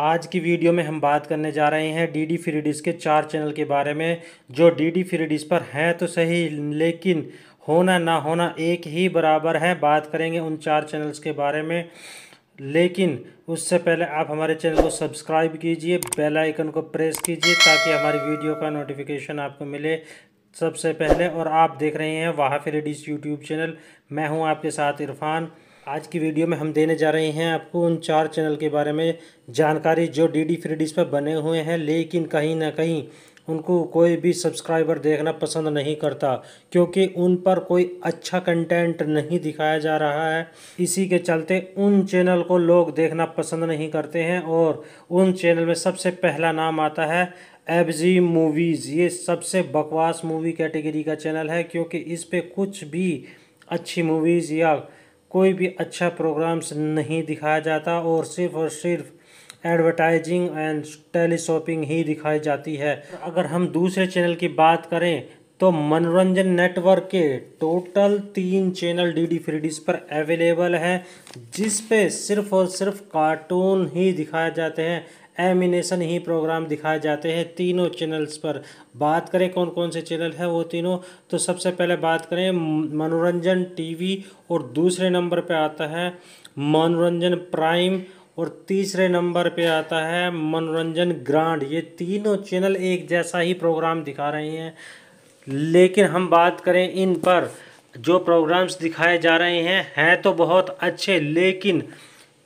आज की वीडियो में हम बात करने जा रहे हैं डी डी फ्री के चार चैनल के बारे में जो डी डी फ्री पर हैं तो सही लेकिन होना ना होना एक ही बराबर है बात करेंगे उन चार चैनल्स के बारे में लेकिन उससे पहले आप हमारे चैनल को सब्सक्राइब कीजिए बेल आइकन को प्रेस कीजिए ताकि हमारी वीडियो का नोटिफिकेशन आपको मिले सबसे पहले और आप देख रहे हैं वाह फ्री यूट्यूब चैनल मैं हूँ आपके साथ इरफान आज की वीडियो में हम देने जा रहे हैं आपको उन चार चैनल के बारे में जानकारी जो डी डी फ्री डिश पर बने हुए हैं लेकिन कहीं ना कहीं उनको कोई भी सब्सक्राइबर देखना पसंद नहीं करता क्योंकि उन पर कोई अच्छा कंटेंट नहीं दिखाया जा रहा है इसी के चलते उन चैनल को लोग देखना पसंद नहीं करते हैं और उन चैनल में सबसे पहला नाम आता है एबजी मूवीज़ ये सबसे बकवास मूवी कैटेगरी का चैनल है क्योंकि इस पर कुछ भी अच्छी मूवीज़ या कोई भी अच्छा प्रोग्राम्स नहीं दिखाया जाता और सिर्फ और सिर्फ एडवर्टाइजिंग एंड टेली शॉपिंग ही दिखाई जाती है अगर हम दूसरे चैनल की बात करें तो मनोरंजन नेटवर्क के टोटल तीन channel D D free dish पर अवेलेबल हैं जिस पे सिर्फ और सिर्फ कार्टून ही दिखाए जाते हैं एमिनेशन ही प्रोग्राम दिखाए जाते हैं तीनों चैनल्स पर बात करें कौन कौन से चैनल हैं वो तीनों तो सबसे पहले बात करें मनोरंजन टीवी और दूसरे नंबर पे आता है मनोरंजन प्राइम और तीसरे नंबर पे आता है मनोरंजन ग्रांड ये तीनों चैनल एक जैसा ही प्रोग्राम दिखा रहे हैं लेकिन हम बात करें इन पर जो प्रोग्राम्स दिखाए जा रहे हैं हैं तो बहुत अच्छे लेकिन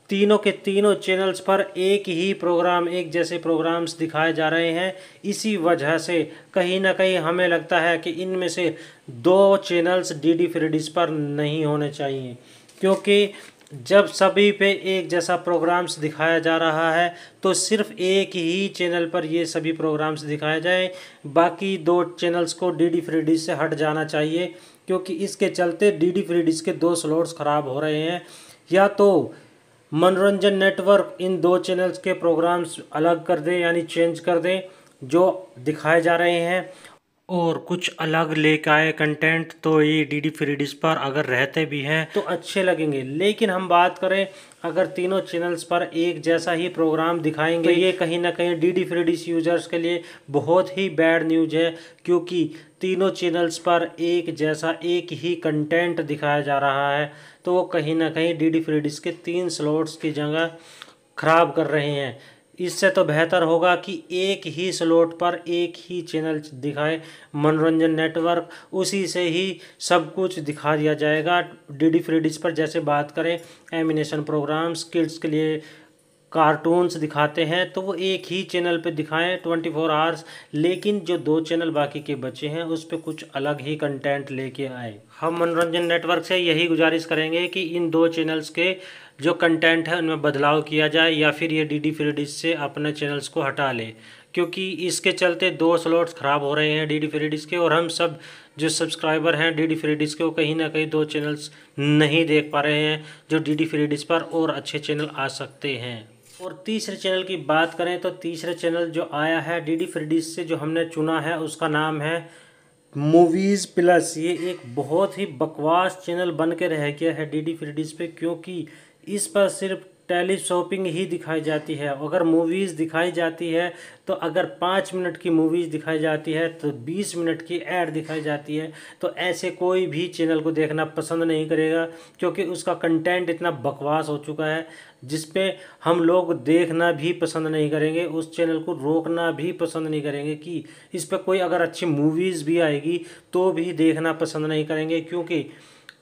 तीनों के तीनों चैनल्स पर एक ही प्रोग्राम एक जैसे प्रोग्राम्स दिखाए जा रहे हैं इसी वजह से कहीं ना कहीं हमें लगता है कि इनमें से दो चैनल्स डी डी फ्री पर नहीं होने चाहिए क्योंकि जब सभी पे एक जैसा प्रोग्राम्स दिखाया जा रहा है तो सिर्फ एक ही चैनल पर ये सभी प्रोग्राम्स दिखाए जाए बाकी दो चैनल्स को डी डी फ्री से हट जाना चाहिए क्योंकि इसके चलते डी डी फ्रीडिस के दो स्लॉट्स ख़राब हो रहे हैं या तो मनोरंजन नेटवर्क इन दो चैनल्स के प्रोग्राम्स अलग कर दें यानी चेंज कर दें जो दिखाए जा रहे हैं और कुछ अलग लेके आए कंटेंट तो ये डी डी फ्री डिश पर अगर रहते भी हैं तो अच्छे लगेंगे लेकिन हम बात करें अगर तीनों चैनल्स पर एक जैसा ही प्रोग्राम दिखाएंगे तो ये कहीं ना कहीं D D free dish users के लिए बहुत ही बैड न्यूज़ है क्योंकि तीनों चैनल्स पर एक जैसा एक ही कंटेंट दिखाया जा रहा है तो वो कहीं ना कहीं डी डी फ्रीडिस के तीन स्लॉट्स की जगह ख़राब कर रहे हैं इससे तो बेहतर होगा कि एक ही स्लॉट पर एक ही चैनल दिखाए मनोरंजन नेटवर्क उसी से ही सब कुछ दिखा दिया जाएगा डी डी पर जैसे बात करें एमिनेशन प्रोग्राम्स किड्स के लिए कार्टून्स दिखाते हैं तो वो एक ही चैनल पे दिखाएं 24 फोर आवर्स लेकिन जो दो चैनल बाकी के बचे हैं उस पर कुछ अलग ही कंटेंट लेके आए हम मनोरंजन नेटवर्क से यही गुजारिश करेंगे कि इन दो चैनल्स के जो कंटेंट है उनमें बदलाव किया जाए या फिर ये डी डी से अपने चैनल्स को हटा ले क्योंकि इसके चलते दो स्लॉट्स ख़राब हो रहे हैं डी डी के और हम सब जो सब्सक्राइबर हैं डी डी फ्री के वो कहीं ना कहीं दो चैनल्स नहीं देख पा रहे हैं जो डी डी फ्री पर और अच्छे चैनल आ सकते हैं और तीसरे चैनल की बात करें तो तीसरे चैनल जो आया है डी डी फ्री से जो हमने चुना है उसका नाम है मूवीज़ प्लस ये एक बहुत ही बकवास चैनल बन के रह गया है डी डी फ्री पे क्योंकि इस पर सिर्फ टेली शॉपिंग ही दिखाई जाती है अगर मूवीज़ दिखाई जाती है तो अगर पाँच मिनट की मूवीज़ दिखाई जाती है तो बीस मिनट की एड दिखाई जाती है तो ऐसे कोई भी चैनल को देखना पसंद नहीं करेगा क्योंकि उसका कंटेंट इतना बकवास हो चुका है जिसपे हम लोग देखना भी पसंद नहीं करेंगे उस चैनल को रोकना भी पसंद नहीं करेंगे कि इस पर कोई अगर अच्छी मूवीज़ भी आएगी तो भी देखना पसंद नहीं करेंगे क्योंकि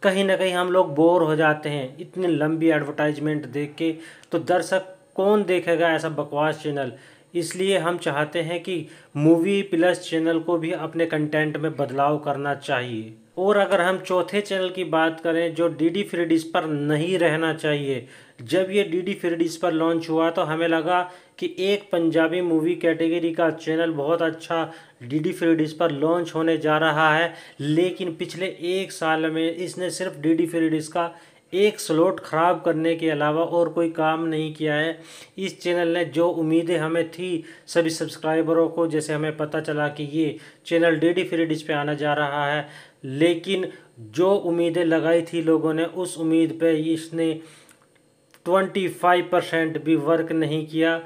कहीं ना कहीं हम लोग बोर हो जाते हैं इतनी लंबी एडवर्टाइजमेंट देख के तो दर्शक कौन देखेगा ऐसा बकवास चैनल इसलिए हम चाहते हैं कि मूवी प्लस चैनल को भी अपने कंटेंट में बदलाव करना चाहिए और अगर हम चौथे चैनल की बात करें जो डी डी फ्री पर नहीं रहना चाहिए जब ये डी डी फ्री पर लॉन्च हुआ तो हमें लगा कि एक पंजाबी मूवी कैटेगरी का चैनल बहुत अच्छा डी डी फ्री पर लॉन्च होने जा रहा है लेकिन पिछले एक साल में इसने सिर्फ डी डी फ्री का एक स्लोट ख़राब करने के अलावा और कोई काम नहीं किया है इस चैनल ने जो उम्मीदें हमें थी सभी सब्सक्राइबरों को जैसे हमें पता चला कि ये channel D D free dish पे आना जा रहा है लेकिन जो उम्मीदें लगाई थी लोगों ने उस उम्मीद पे इसने ट्वेंटी फाइव परसेंट भी वर्क नहीं किया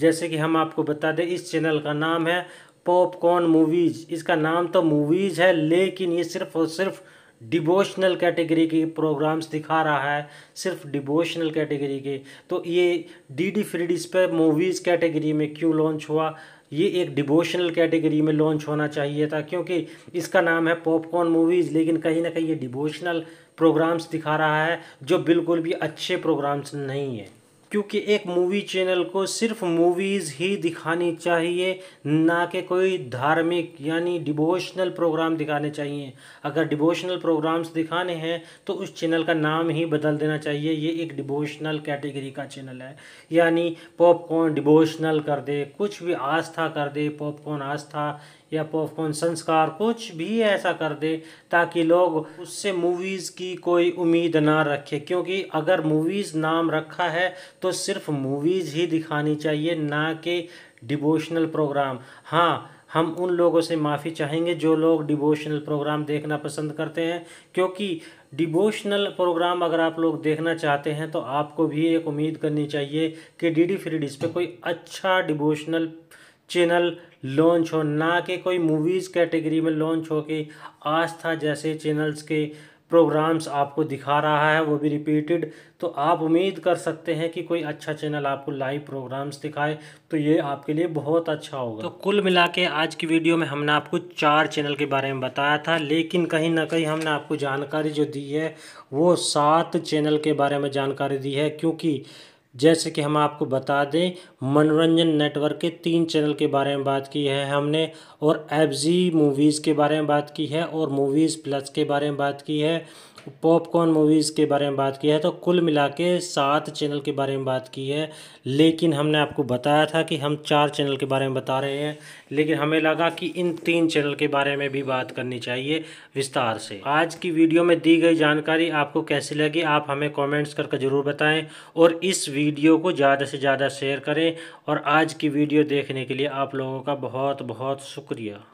जैसे कि हम आपको बता दें इस चैनल का नाम है पॉपकॉर्न मूवीज़ इसका नाम तो मूवीज़ है लेकिन ये सिर्फ़ और सिर्फ़ डिवोशनल कैटेगरी के प्रोग्राम्स दिखा रहा है सिर्फ डिवोशनल कैटेगरी के तो ये डी डी फ्री डिस पर मूवीज़ कैटेगरी में क्यों लॉन्च हुआ ये एक डिवोशनल कैटेगरी में लॉन्च होना चाहिए था क्योंकि इसका नाम है पॉपकॉर्न मूवीज़ लेकिन कहीं ना कहीं ये डिवोशनल प्रोग्राम्स दिखा रहा है जो बिल्कुल भी अच्छे प्रोग्राम्स नहीं हैं क्योंकि एक मूवी चैनल को सिर्फ मूवीज़ ही दिखानी चाहिए ना कि कोई धार्मिक यानी डिवोशनल प्रोग्राम दिखाने चाहिए अगर डिवोशनल प्रोग्राम्स दिखाने हैं तो उस चैनल का नाम ही बदल देना चाहिए ये एक डिवोशनल कैटेगरी का चैनल है यानी पॉपकॉर्न डिवोशनल कर दे कुछ भी आस्था कर दे पॉपकॉर्न आस्था या पॉपकॉर्न संस्कार कुछ भी ऐसा कर दे ताकि लोग उससे मूवीज़ की कोई उम्मीद ना रखे क्योंकि अगर मूवीज़ नाम रखा है तो सिर्फ मूवीज़ ही दिखानी चाहिए ना कि डिवोशनल प्रोग्राम हाँ हम उन लोगों से माफ़ी चाहेंगे जो लोग डिवोशनल प्रोग्राम देखना पसंद करते हैं क्योंकि डिवोशनल प्रोग्राम अगर आप लोग देखना चाहते हैं तो आपको भी एक उम्मीद करनी चाहिए कि डी डी फ्रीडीज़ पर कोई अच्छा डिवोशनल चैनल लॉन्च हो ना कि कोई मूवीज़ कैटेगरी में लॉन्च हो के आस्था जैसे चैनल्स के प्रोग्राम्स आपको दिखा रहा है वो भी रिपीटेड तो आप उम्मीद कर सकते हैं कि कोई अच्छा चैनल आपको लाइव प्रोग्राम्स दिखाए तो ये आपके लिए बहुत अच्छा होगा तो कुल मिला के आज की वीडियो में हमने आपको चार चैनल के बारे में बताया था लेकिन कहीं ना कहीं हमने आपको जानकारी जो दी है वो सात चैनल के बारे में जानकारी दी है क्योंकि जैसे कि हम आपको बता दें मनोरंजन नेटवर्क के तीन चैनल के बारे में बात की है हमने और एफ जी मूवीज़ के बारे में बात की है और मूवीज़ प्लस के बारे में बात की है पॉपकॉर्न मूवीज़ के बारे में बात की है तो कुल मिला के सात चैनल के बारे में बात की है लेकिन हमने आपको बताया था कि हम चार चैनल के बारे में बता रहे हैं लेकिन हमें लगा कि इन तीन चैनल के बारे में भी बात करनी चाहिए विस्तार से आज की वीडियो में दी गई जानकारी आपको कैसी लगी आप हमें कॉमेंट्स करके जरूर बताएँ और इस वीडियो को ज़्यादा से ज़्यादा शेयर करें और आज की वीडियो देखने के लिए आप लोगों का बहुत बहुत शुक्रिया